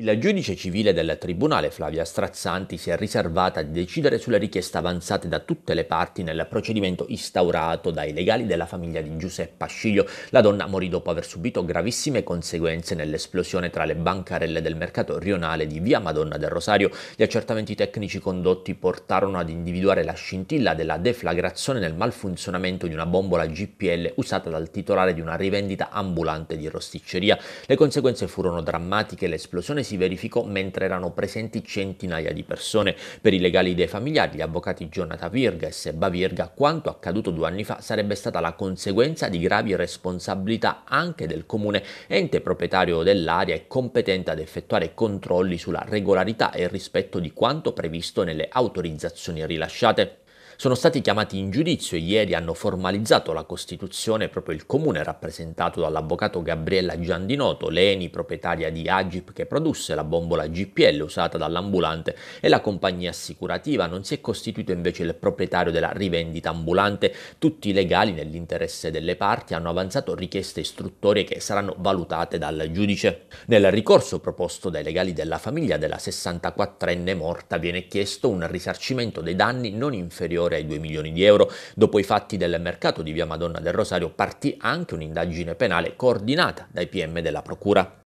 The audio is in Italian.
Il giudice civile del tribunale Flavia Strazzanti si è riservata di decidere sulle richieste avanzate da tutte le parti nel procedimento instaurato dai legali della famiglia di Giuseppe Asciglio. La donna morì dopo aver subito gravissime conseguenze nell'esplosione tra le bancarelle del mercato rionale di via Madonna del Rosario. Gli accertamenti tecnici condotti portarono ad individuare la scintilla della deflagrazione nel malfunzionamento di una bombola GPL usata dal titolare di una rivendita ambulante di rosticceria. Le conseguenze furono drammatiche, l'esplosione si verificò mentre erano presenti centinaia di persone. Per i legali dei familiari, gli avvocati Jonathan Virga e Seba Virga, quanto accaduto due anni fa sarebbe stata la conseguenza di gravi responsabilità anche del comune, ente proprietario dell'area e competente ad effettuare controlli sulla regolarità e rispetto di quanto previsto nelle autorizzazioni rilasciate sono stati chiamati in giudizio e ieri hanno formalizzato la costituzione proprio il comune rappresentato dall'avvocato Gabriella Giandinoto, l'ENI proprietaria di Agip che produsse la bombola GPL usata dall'ambulante e la compagnia assicurativa, non si è costituito invece il proprietario della rivendita ambulante, tutti i legali nell'interesse delle parti hanno avanzato richieste istruttorie che saranno valutate dal giudice. Nel ricorso proposto dai legali della famiglia della 64enne morta viene chiesto un risarcimento dei danni non inferiore superiore ai 2 milioni di euro. Dopo i fatti del mercato di via Madonna del Rosario partì anche un'indagine penale coordinata dai PM della Procura.